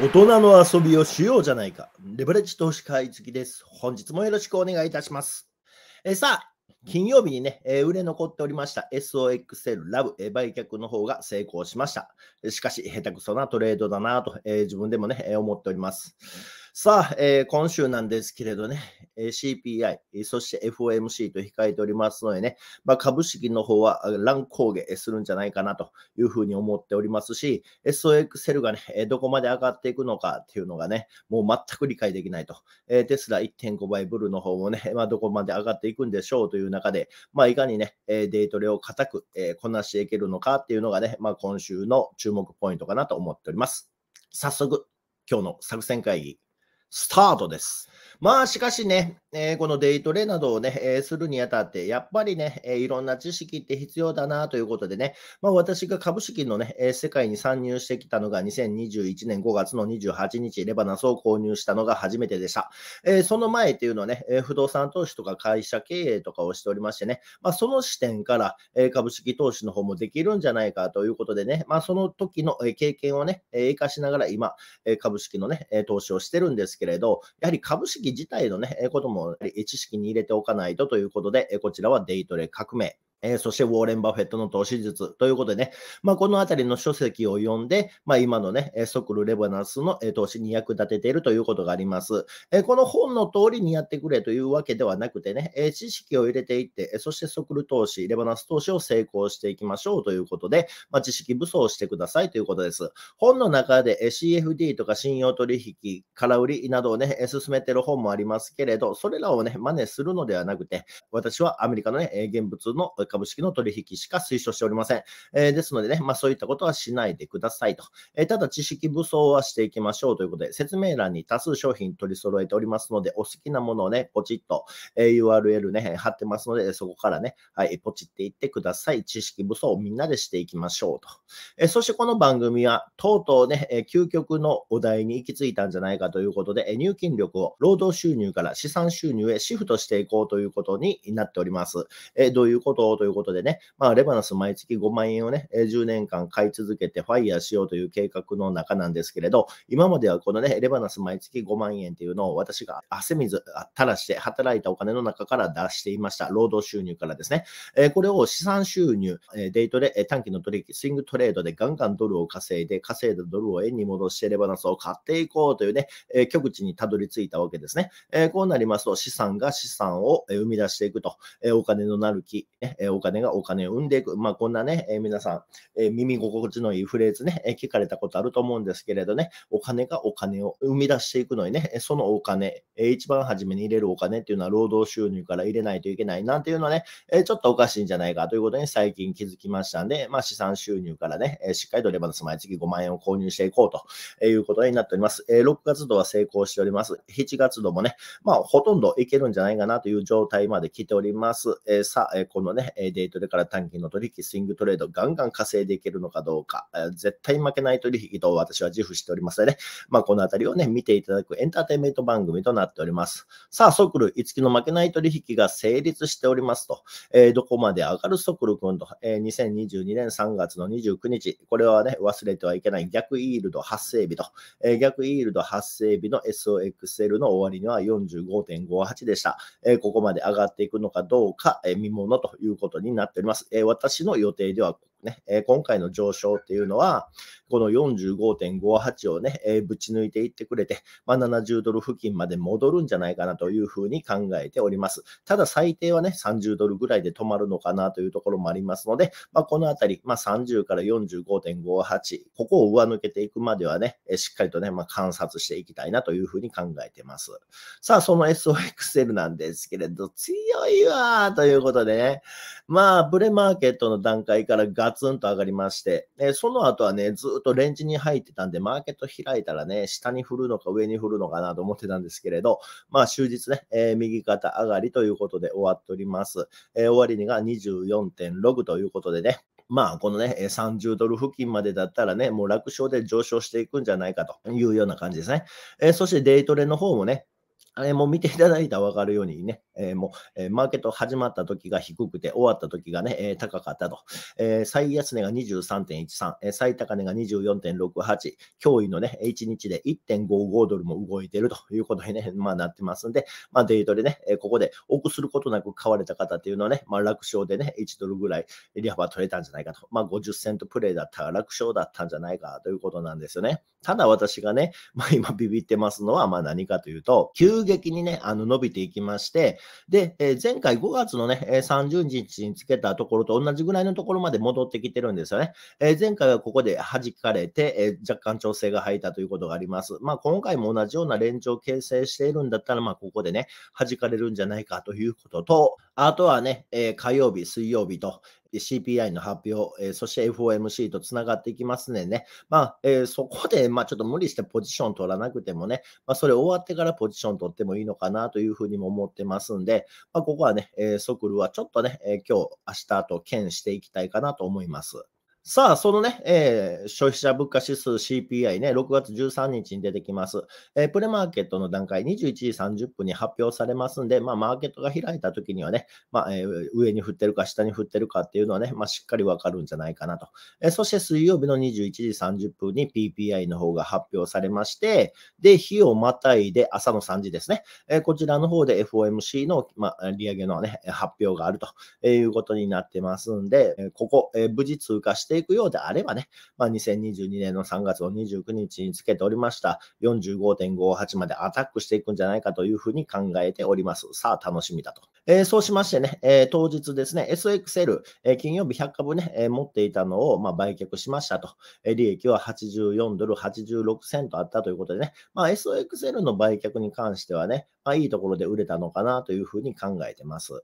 大人の遊びをしようじゃないか。レバレッジ投資会きです。本日もよろしくお願いいたします。えさあ、金曜日にね、え売れ残っておりました SOXL ラブ、え売却の方が成功しました。しかし、下手くそなトレードだなと、え自分でもね、え思っております。さあ、えー、今週なんですけれどね、え CPI、そして FOMC と控えておりますのでね、まあ、株式の方は乱高下するんじゃないかなというふうに思っておりますし、SOXL がね、どこまで上がっていくのかっていうのがね、もう全く理解できないと。えテスラ1.5倍ブルの方もね、まあ、どこまで上がっていくんでしょうという中で、まあ、いかにね、デイトレを固くこなしていけるのかっていうのがね、まあ、今週の注目ポイントかなと思っております。早速、今日の作戦会議スタートです。まあしかしね、えー、このデイトレなどをね、えー、するにあたって、やっぱりね、えー、いろんな知識って必要だなということでね、まあ、私が株式のね、え世界に参入してきたのが2021年5月の28日、レバナスを購入したのが初めてでした。えその前っていうのはね、え不動産投資とか会社経営とかをしておりましてね、まあ、その視点から、え株式投資の方もできるんじゃないかということでね、まあ、その時の経験をね、活かしながら今、株式のね、投資をしてるんですけれど、やはり株式自体のね、こともも知識に入れておかないとということで、こちらはデイトレ革命えー、そしてウォーレン・バフェットの投資術ということでね、まあ、このあたりの書籍を読んで、まあ、今のね、ソクル・レバナスの投資に役立てているということがあります。えー、この本の通りにやってくれというわけではなくてね、えー、知識を入れていって、そしてソクル投資、レバナス投資を成功していきましょうということで、まあ、知識武装してくださいということです。本の中で CFD とか信用取引、空売りなどをね、進めている本もありますけれど、それらをね、真似するのではなくて、私はアメリカのね、現物の株式の取引しか推奨しておりません。えー、ですのでね、まあ、そういったことはしないでくださいと。えー、ただ、知識武装はしていきましょうということで、説明欄に多数商品取り揃えておりますので、お好きなものをね、ポチッと、え URL ね、貼ってますので、そこからね、はい、ポチっていってください。知識武装をみんなでしていきましょうと。えそして、この番組は、とうとうね、え究極のお題に行き着いたんじゃないかということで、え入金力を労働収入から資産収入へシフトしていこうということになっております。えどういうことということでね、まあ、レバナス毎月5万円をね、10年間買い続けてファイヤーしようという計画の中なんですけれど、今まではこのね、レバナス毎月5万円っていうのを私が汗水垂らして働いたお金の中から出していました。労働収入からですね。えこれを資産収入、デイトレ、短期の取引、スイングトレードでガンガンドルを稼いで、稼いだドルを円に戻してレバナスを買っていこうというね、え極地にたどり着いたわけですね。えこうなりますと、資産が資産を生み出していくと、えお金のなる木、えお金がお金を生んでいく。まあ、こんなね、え皆さん、え耳心地のいいフレーズね、え聞かれたことあると思うんですけれどね、お金がお金を生み出していくのにね、そのお金、え一番初めに入れるお金っていうのは労働収入から入れないといけないなんていうのはね、えちょっとおかしいんじゃないかということに最近気づきましたんで、まあ、資産収入からね、えしっかりとレバノス毎月5万円を購入していこうと、えいうことになっております。え6月度は成功しております。7月度もね、まあ、ほとんどいけるんじゃないかなという状態まで来ております。えさあ、えこのね、えデイトレから短期の取引、スイングトレード、ガンガン稼いでいけるのかどうか、え絶対負けない取引と私は自負しておりますので、ね、まあ、このあたりをね、見ていただくエンターテインメント番組となっております。さあ、ソクル、いつきの負けない取引が成立しておりますと、えー、どこまで上がるソクル君と、えー、2022年3月の29日、これはね、忘れてはいけない逆イールド発生日と、えー、逆イールド発生日の SOXL の終わりには45.58でした。えここまで上がっていくのかどうか、え見ものということことになっております。えー、私の予定ではね、えー、今回の上昇っていうのは、この45.58をね、えー、ぶち抜いていってくれて、まあ、70ドル付近まで戻るんじゃないかなというふうに考えております。ただ最低はね、30ドルぐらいで止まるのかなというところもありますので、まあ、このあたり、まあ、30から45.58、ここを上抜けていくまではね、えー、しっかりとね、まあ、観察していきたいなというふうに考えてます。さあ、その SOXL なんですけれど、強いわということでね、まあ、ブレマーケットの段階からガツンと上がりまして、その後はね、ずっとレンジに入ってたんで、マーケット開いたらね、下に振るのか上に振るのかなと思ってたんですけれど、まあ、終日ね、えー、右肩上がりということで終わっております。えー、終値が24.6ということでね、まあ、このね、30ドル付近までだったらね、もう楽勝で上昇していくんじゃないかというような感じですね。えー、そしてデイトレの方もね、あも見ていただいたら分かるようにね、えー、もう、えー、マーケット始まった時が低くて、終わった時がね、えー、高かったと。え最安値が23.13、え最高値が24.68、驚異のね、1日で1.55ドルも動いてるということにね、まあ、なってますんで、まあ、デートでね、えここでくすることなく買われた方っていうのはね、まあ、楽勝でね、1ドルぐらいリバー取れたんじゃないかと。まあ、50セントプレイだったら楽勝だったんじゃないかということなんですよね。ただ私がね、まあ、今ビビってますのは、まあ何かというと、激にね、あの伸びていきまして、で、えー、前回5月のね、30日につけたところと同じぐらいのところまで戻ってきてるんですよね。えー、前回はここで弾かれて、えー、若干調整が入ったということがあります。まあ、今回も同じような連中を形成しているんだったら、まあ、ここでね、弾かれるんじゃないかということと、あとはね、えー、火曜日、水曜日と CPI の発表、えー、そして FOMC とつながっていきますねね。まあ、えー、そこで、まあ、ちょっと無理してポジション取らなくてもね、まあ、それ終わってからポジション取ってもいいのかなというふうにも思ってますんで、まあ、ここはね、えー、ソクルはちょっとね、え今日、明日と兼していきたいかなと思います。さあ、そのね、えー、消費者物価指数 CPI ね、6月13日に出てきます、えー、プレマーケットの段階、21時30分に発表されますんで、まあ、マーケットが開いたときにはね、まあえー、上に振ってるか下に降ってるかっていうのはね、まあ、しっかりわかるんじゃないかなと。えそして水曜日の21時30分に PPI の方が発表されまして、で、日をまたいで朝の3時ですね、えこちらの方で FOMC の、まあ、利上げのね、発表があるということになってますんで、ここ、え無事通過して、ていくようであればね、まあ、2022年の3月の29日につけておりました、45.58までアタックしていくんじゃないかというふうに考えております。さあ、楽しみだと。えー、そうしましてね、えー、当日ですね、SXL、えー、金曜日100株ね、え持っていたのを、ま売却しましたと、え利益は84ドル86セントあったということでね、まあ、SXL の売却に関してはね、まあ、いいところで売れたのかなというふうに考えてます。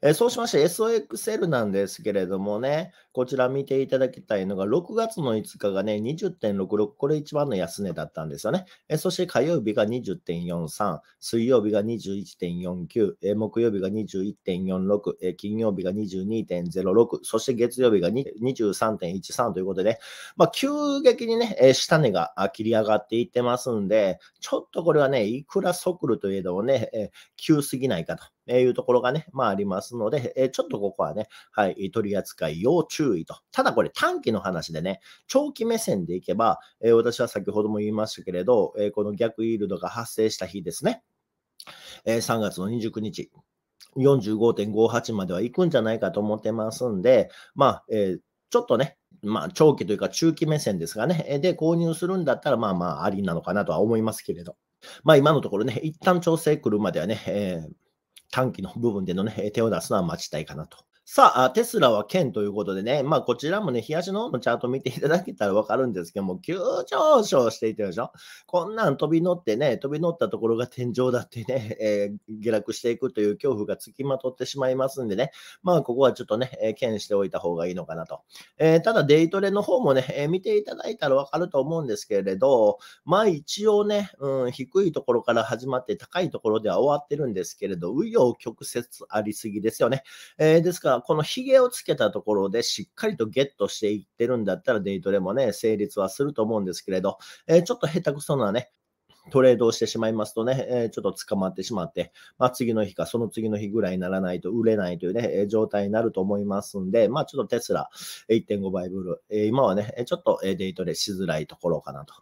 えそうしまして SOXL なんですけれどもね、こちら見ていただきたいのが、6月の5日がね、20.66、これ一番の安値だったんですよね。えそして火曜日が20.43、水曜日が21.49、え木曜日が21.46、え金曜日が22.06、そして月曜日が23.13ということで、ね、まあ、急激にね、下値が切り上がっていってますんで、ちょっとこれはね、いくら即るといえどもね、え急すぎないかと。いうところがね、まあありますので、えちょっとここはね、はい、取り扱い要注注意と。ただこれ短期の話でね、長期目線でいけば、えー、私は先ほども言いましたけれど、えー、この逆イールドが発生した日ですね、えー、3月の29日、45.58まではいくんじゃないかと思ってますんで、まあ、えー、ちょっとね、まあ、長期というか中期目線ですがね、で、購入するんだったら、まあまあ、ありなのかなとは思いますけれど。まあ、今のところね、一旦調整来るまではね、えー、短期の部分でのね、手を出すのは待ちたいかなとさあ、テスラは県ということでね、まあこちらもね、冷やしの方のチャート見ていただけたらわかるんですけども、急上昇していてるでしょこんなん飛び乗ってね、飛び乗ったところが天井だってね、えー、下落していくという恐怖がつきまとってしまいますんでね、まあここはちょっとね、えー、しておいた方がいいのかなと。えー、ただデイトレの方もね、えー、見ていただいたらわかると思うんですけれど、まあ一応ね、うん、低いところから始まって高いところでは終わってるんですけれど、紆余曲折ありすぎですよね。えー、ですからだ、このヒゲをつけたところでしっかりとゲットしていってるんだったら、デイトレもね、成立はすると思うんですけれど、えー、ちょっと下手くそなね、トレードをしてしまいますとね、えー、ちょっと捕まってしまって、まあ、次の日かその次の日ぐらいにならないと売れないというね、えー、状態になると思いますんで、まあ、ちょっとテスラ1.5倍ブルー、えー、今はね、ちょっとデイトレしづらいところかなと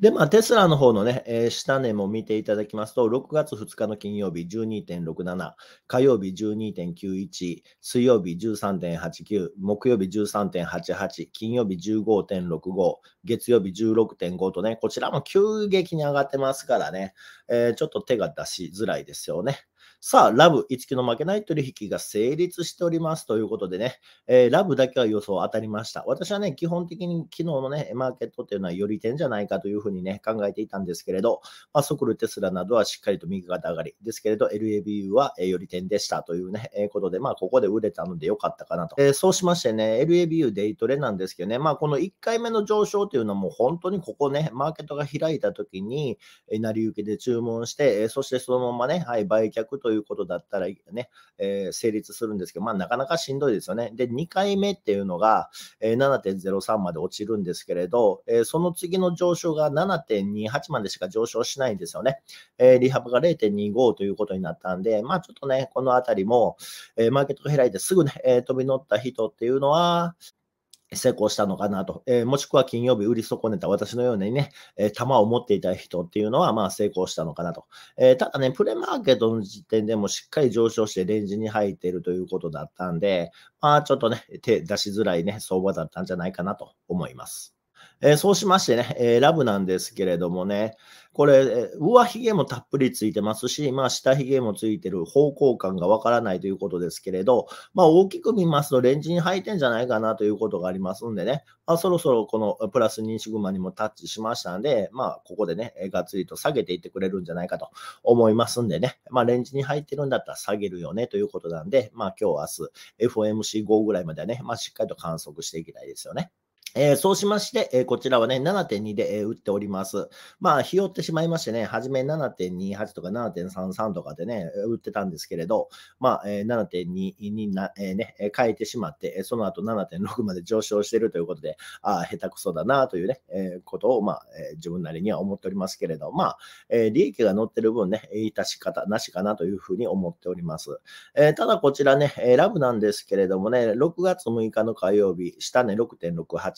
で、まあ、テスラの方のね、えー、下値も見ていただきますと、6月2日の金曜日12.67、火曜日12.91、水曜日13.89、木曜日13.88、金曜日15.65、月曜日16.5とね、こちらも急激に上がってますからね、えー、ちょっと手が出しづらいですよね。さあ、ラブ、いつきの負けない取引が成立しておりますということでね、えー、ラブだけは予想当たりました。私はね、基本的に昨日のね、マーケットっていうのはより点じゃないかというふうにね、考えていたんですけれど、まあ、ソクル、テスラなどはしっかりと右肩上がりですけれど、LABU は、えより点でしたというね、えー、ことで、まあ、ここで売れたので良かったかなと。えー、そうしましてね、LABU デイトレなんですけどね、まあ、この1回目の上昇というのはもう本当にここね、マーケットが開いた時に、成り行きで注文して、そしてそのままね、はい、売却とということだったらね、えー、成立するんですけど、まあ、なかなかしんどいですよね。で、2回目っていうのが、えー、7.03まで落ちるんですけれど、えー、その次の上昇が7.28までしか上昇しないんですよね。えー、リハブが0.25ということになったんで、まあ、ちょっとね、このあたりも、えー、マーケットが開いてすぐね、えー、飛び乗った人っていうのは、成功したのかなと、えー、もしくは金曜日売り損ねた私のようにね、えー、を持っていた人っていうのはまあ成功したのかなと、えー、ただね、プレマーケットの時点でもしっかり上昇してレンジに入っているということだったんで、まあちょっとね、手出しづらいね、相場だったんじゃないかなと思います。えー、そうしましてね、えー、ラブなんですけれどもね、これ、上髭もたっぷりついてますし、まあ、下髭もついてる方向感がわからないということですけれど、まあ、大きく見ますとレンジに入ってんじゃないかなということがありますんでね、まあ、そろそろこのプラス2シグマにもタッチしましたんで、まあ、ここでね、がっつりと下げていってくれるんじゃないかと思いますんでね、まあ、レンジに入ってるんだったら下げるよねということなんで、まあ、今日明日、FOMC5 ぐらいまではね、まあ、しっかりと観測していきたいですよね。えー、そうしまして、えー、こちらはね、7.2で、えー、打っております。まあ、日よってしまいましてね、はじめ7.28とか7.33とかでね、打ってたんですけれど、まあ、えー、7.2にな、えー、ね、変えてしまって、その後7.6まで上昇しているということで、ああ、下手くそだなというね、えー、ことを、まあ、えー、自分なりには思っておりますけれど、まあ、えー、利益が乗ってる分ね、致し方なしかなというふうに思っております。えー、ただ、こちらね、ラブなんですけれどもね、6月6日の火曜日、下ね、6.68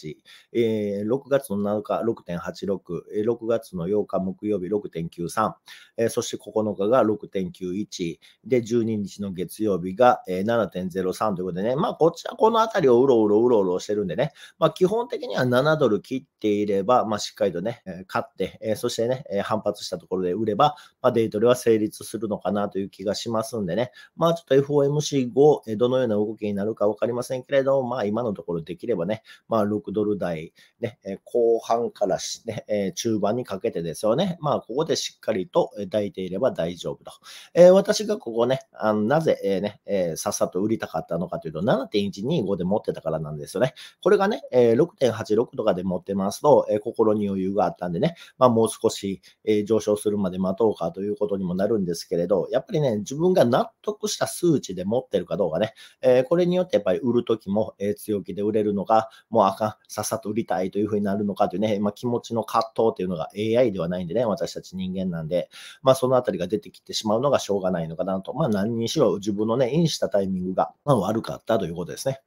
え6月の7日6.86、え6月の8日木曜日6.93、えそして9日が6.91、で、12日の月曜日が、え7.03ということでね、まあ、こっちはこの辺りをうろうろうろうろしてるんでね、まあ、基本的には7ドル切っていれば、まあ、しっかりとね、買って、えそしてね、反発したところで売れば、まあ、デイトレは成立するのかなという気がしますんでね、まあ、ちょっと FOMC5、どのような動きになるか分かりませんけれども、まあ、今のところできればね、まあ、6ドル台、ね、後半からし、ねえ中盤にかけてですよね。まあ、ここでしっかりと抱いていれば大丈夫と。え私がここね、あのなぜ、えねえさっさと売りたかったのかというと、7.125で持ってたからなんですよね。これがね、え6.86とかで持ってますと、え心に余裕があったんでね、まあ、もう少し、え上昇するまで待とうかということにもなるんですけれど、やっぱりね、自分が納得した数値で持ってるかどうかね、えこれによってやっぱり売るときも、え強気で売れるのか、もうあかん、さっさと売りたいというふうになるのかというね、まあ、気持ちの葛藤というのが AI ではないんでね、私たち人間なんで、まあ、そのあたりが出てきてしまうのがしょうがないのかなと、まあ、何にしろ自分のね、インしたタイミングが、ま悪かったということですね。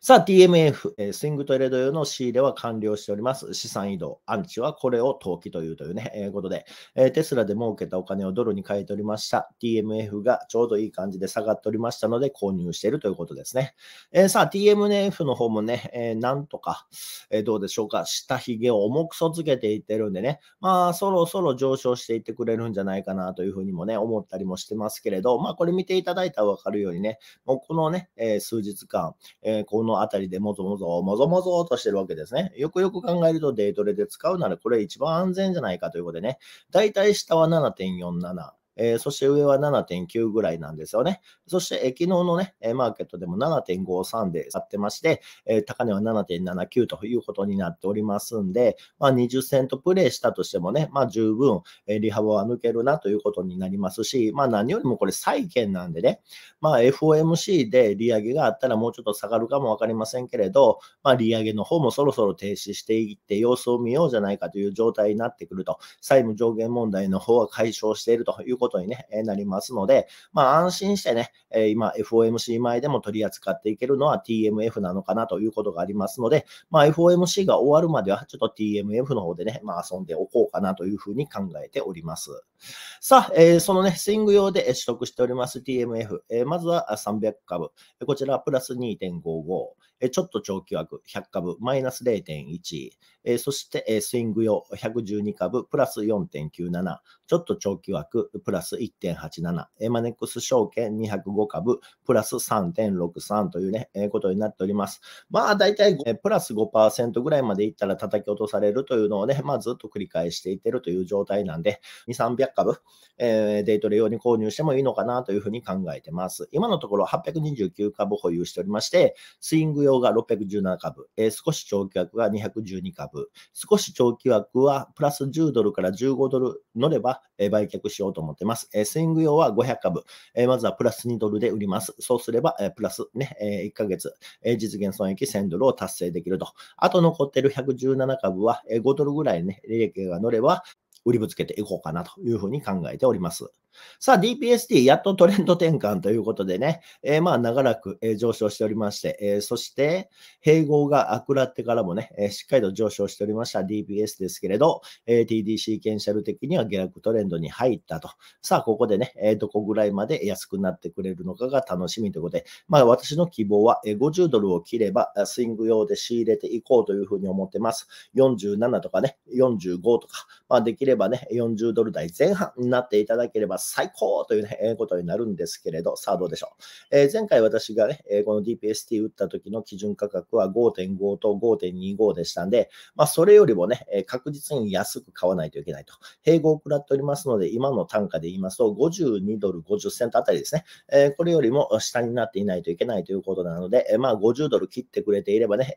さあ、TMF、えー、スイングトレード用の仕入れは完了しております。資産移動、アンチはこれを投機というというね、えー、ことで、えー、テスラで儲けたお金をドルに変えておりました。TMF がちょうどいい感じで下がっておりましたので、購入しているということですね。えー、さあ、TMF の方もね、えなんとか、えどうでしょうか、下髭を重くそつけていってるんでね、まあ、そろそろ上昇していってくれるんじゃないかなというふうにもね、思ったりもしてますけれど、まあ、これ見ていただいたらわかるようにね、もうこのね、え数日間、えー、この辺りでもぞもぞ、もぞもぞとしてるわけですね。よくよく考えるとデイトレで使うならこれ一番安全じゃないかということでね、だいたい下は7.47、えー、そして上は7.9ぐらいなんですよね。そして、えー、昨日のね、マーケットでも7.53で買ってまして、えー、高値は7.79ということになっておりますんで、まあ、20セントプレイしたとしてもね、まあ、十分、え利幅は抜けるなということになりますし、まあ、何よりもこれ債券なんでね、まあ、FOMC で利上げがあったらもうちょっと下がるかもわかりませんけれど、まあ、利上げの方もそろそろ停止していって様子を見ようじゃないかという状態になってくると、債務上限問題の方は解消しているということことに、ね、なりますので、まあ、安心してね、今 FOMC 前でも取り扱っていけるのは TMF なのかなということがありますので、まあ、FOMC が終わるまではちょっと TMF の方でね、まあ、遊んでおこうかなというふうに考えております。さあ、えー、そのね、スイング用で取得しております TMF、えー、まずは300株、こちらプラス2.55、ちょっと長期枠100株、マイナス0.1、そしてスイング用112株、プラス4.97、ちょっと長期枠、プラスラス1.87、マネックス証券205株、プラス3.63というね、えことになっております。まあ、大体、えプラス5%ぐらいまでいったら叩き落とされるというのをね、まあ、ずっと繰り返していってるという状態なんで、2、300株、えー、デイトレ用に購入してもいいのかなというふうに考えてます。今のところ829株保有しておりまして、スイング用が617株、えー、少し長期枠が212株、少し長期枠はプラス10ドルから15ドル乗れば、えー、売却しようと思ってます。ます。えスイング用は500株、えまずはプラス2ドルで売ります。そうすれば、えプラス、ねえ1ヶ月、え実現損益1000ドルを達成できると。あと残ってる117株は、え5ドルぐらいね、利益が乗れば、売りぶつけていこうかなというふうに考えております。さあ、DPST、やっとトレンド転換ということでね、えー、まあ長らく、え上昇しておりまして、えー、そして併合が悪らってからもね、えしっかりと上昇しておりました DPS ですけれど、え TD シーケンシャル的には下落トレンドに入ったと。さあ、ここでね、えどこぐらいまで安くなってくれるのかが楽しみということで、まあ私の希望は、え50ドルを切ればスイング用で仕入れていこうというふうに思ってます。47とかね、45とか、まあできればばね、40ドル台前半になっていただければ最高という、ね、ことになるんですけれど、さあどうでしょう。えー、前回私がね、この DPST 打った時の基準価格は5.5と5.25でしたんで、まあ、それよりもね、確実に安く買わないといけないと。併合を食らっておりますので、今の単価で言いますと、52ドル50セントあたりですね、えー、これよりも下になっていないといけないということなので、まあ、50ドル切ってくれていればね、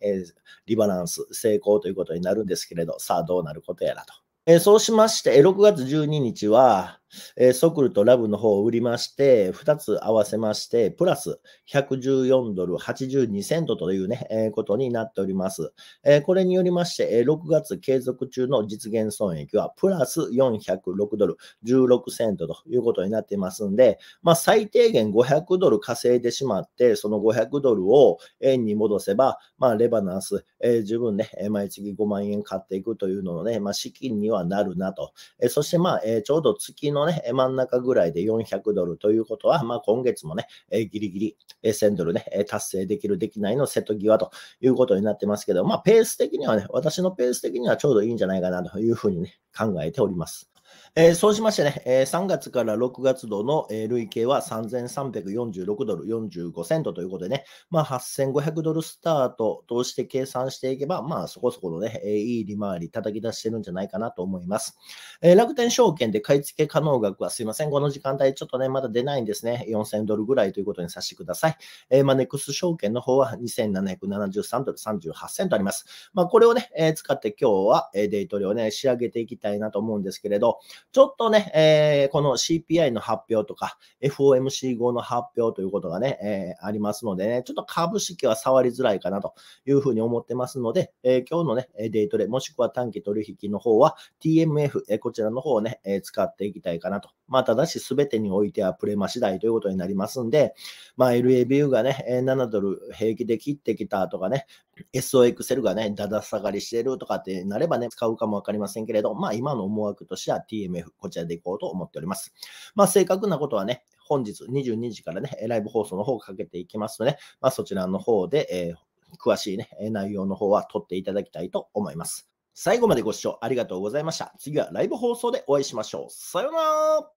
リバランス成功ということになるんですけれど、さあどうなることやらと。えー、そうしまして、6月12日は、えソクルとラブの方を売りまして、2つ合わせまして、プラス114ドル82セントというね、えー、ことになっております。えー、これによりまして、えー、6月継続中の実現損益は、プラス406ドル16セントということになっていますんで、まあ、最低限500ドル稼いでしまって、その500ドルを円に戻せば、まあ、レバナンス、え十分ね、毎月5万円買っていくというののね、まあ、資金にはなるなと。えそして、まあ、えちょうど月ののね、真ん中ぐらいで400ドルということは、まあ、今月もね、えギリギリ1000ドルね、達成できる、できないの瀬戸際ということになってますけど、まあ、ペース的にはね、私のペース的にはちょうどいいんじゃないかなというふうにね、考えております。えー、そうしましてね、えー、3月から6月度の、えー、累計は3346ドル45セントということでね、まあ、8500ドルスタートとして計算していけば、まあ、そこそこのね、えー、いい利回り叩き出してるんじゃないかなと思います。えー、楽天証券で買い付け可能額はすいません、この時間帯ちょっとね、まだ出ないんですね。4000ドルぐらいということにさせてください。えー、まあ、ネクス証券の方は2773ドル38セントあります。まあ、これをね、えー、使って今日は、えデイトレをね、仕上げていきたいなと思うんですけれど、ちょっとね、えー、この CPI の発表とか、FOMC 後の発表ということがね、えー、ありますのでね、ちょっと株式は触りづらいかなというふうに思ってますので、えー、今日のね、デイトレ、もしくは短期取引の方は TMF、えー、こちらの方をね、えー、使っていきたいかなと。まあ、ただし、すべてにおいてはプレマ次第ということになりますんで、まあ、LABU がね、7ドル平気で切ってきたとかね、SOXL がね、だだ下がりしてるとかってなればね、使うかもわかりませんけれど、まあ、今の思惑としては TMF MF、こちらでいこうと思っております。まあ、正確なことはね、本日22時からね、ライブ放送の方をかけていきますので、まあ、そちらの方で、えー、詳しいね、内容の方は撮っていただきたいと思います。最後までご視聴ありがとうございました。次はライブ放送でお会いしましょう。さようなら